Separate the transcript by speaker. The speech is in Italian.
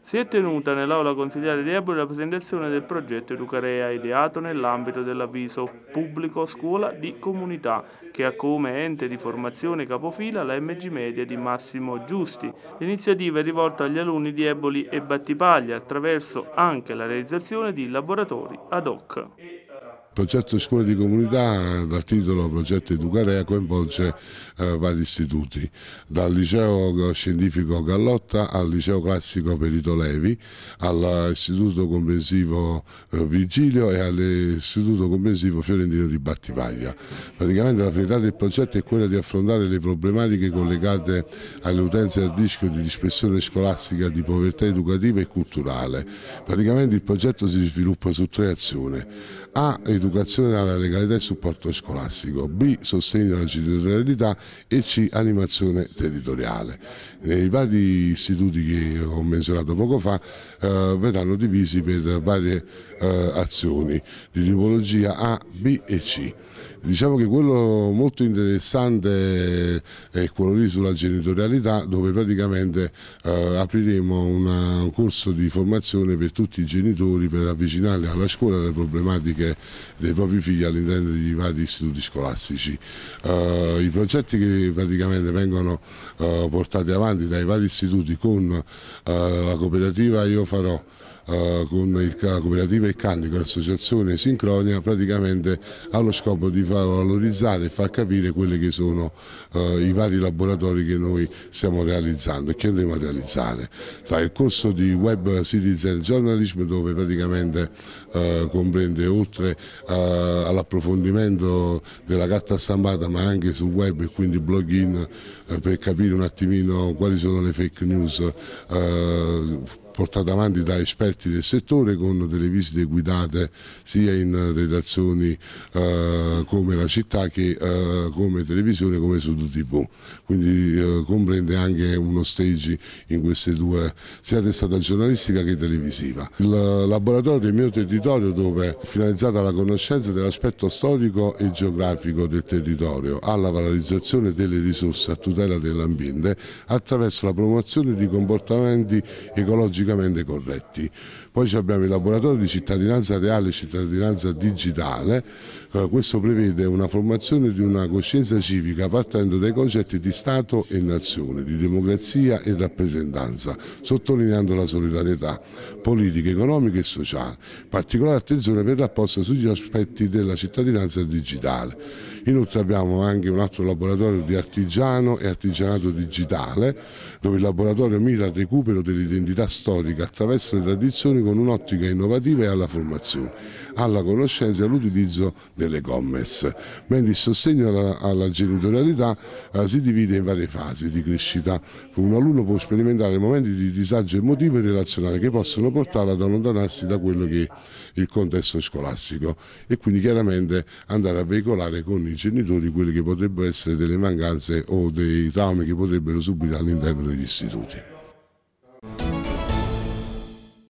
Speaker 1: Si è tenuta nell'aula consiliare di Eboli la presentazione del progetto Educarea ideato nell'ambito dell'avviso Pubblico Scuola di Comunità che ha come ente di formazione capofila la MG Media di Massimo Giusti. L'iniziativa è rivolta agli alunni di Eboli e Battipaglia attraverso anche la realizzazione di laboratori ad hoc. Il progetto Scuole di Comunità dal titolo Progetto Educarea coinvolge eh, vari istituti, dal liceo scientifico Gallotta al liceo classico Perito Levi, all'istituto comprensivo eh, Virgilio e all'istituto comprensivo Fiorentino di Battivaglia. Praticamente la finalità del progetto è quella di affrontare le problematiche collegate alle utenze al rischio di dispersione scolastica di povertà educativa e culturale. Praticamente il progetto si sviluppa su tre azioni. A, educazione educazione alla legalità e supporto scolastico, B sostegno alla genitorialità e C animazione territoriale. Nei vari istituti che ho menzionato poco fa eh, verranno divisi per varie eh, azioni di tipologia A, B e C. Diciamo che quello molto interessante eh, è quello lì sulla genitorialità dove praticamente eh, apriremo una, un corso di formazione per tutti i genitori per avvicinarli alla scuola, alle problematiche dei propri figli all'interno di vari istituti scolastici. Eh, I progetti che praticamente vengono eh, portati avanti dai vari istituti con eh, la cooperativa Io Farò eh, con il, la cooperativa Il Candico l'associazione Sincronia praticamente allo scopo di far valorizzare e far capire quelli che sono eh, i vari laboratori che noi stiamo realizzando e che andremo a realizzare. Tra il corso di Web Citizen Journalism dove praticamente eh, comprende oltre eh, all'approfondimento della carta stampata ma anche sul web e quindi blogging eh, per capire un attimino quali sono le fake news portata avanti da esperti del settore con delle visite guidate sia in redazioni eh, come la città che eh, come televisione come su TV. Quindi eh, comprende anche uno stage in queste due, sia testata giornalistica che televisiva. Il laboratorio è il mio territorio dove è finalizzata la conoscenza dell'aspetto storico e geografico del territorio, alla valorizzazione delle risorse a tutela dell'ambiente attraverso la promozione di comportamenti ecologico politicamente corretti. Poi abbiamo il laboratorio di cittadinanza reale e cittadinanza digitale, eh, questo prevede una formazione di una coscienza civica partendo dai concetti di Stato e nazione, di democrazia e rappresentanza, sottolineando la solidarietà politica, economica e sociale. Particolare attenzione verrà posta sugli aspetti della cittadinanza digitale. Inoltre abbiamo anche un altro laboratorio di artigiano e artigianato digitale, dove il laboratorio mira al recupero dell'identità storica attraverso le tradizioni con un'ottica innovativa e alla formazione, alla conoscenza e all'utilizzo dell'e-commerce. Mentre il sostegno alla, alla genitorialità eh, si divide in varie fasi di crescita. Un alunno può sperimentare momenti di disagio emotivo e relazionale che possono portarlo ad allontanarsi da quello che è il contesto scolastico e quindi chiaramente andare a veicolare con il genitori quelle che potrebbero essere delle mancanze o dei traumi che potrebbero subire all'interno degli istituti.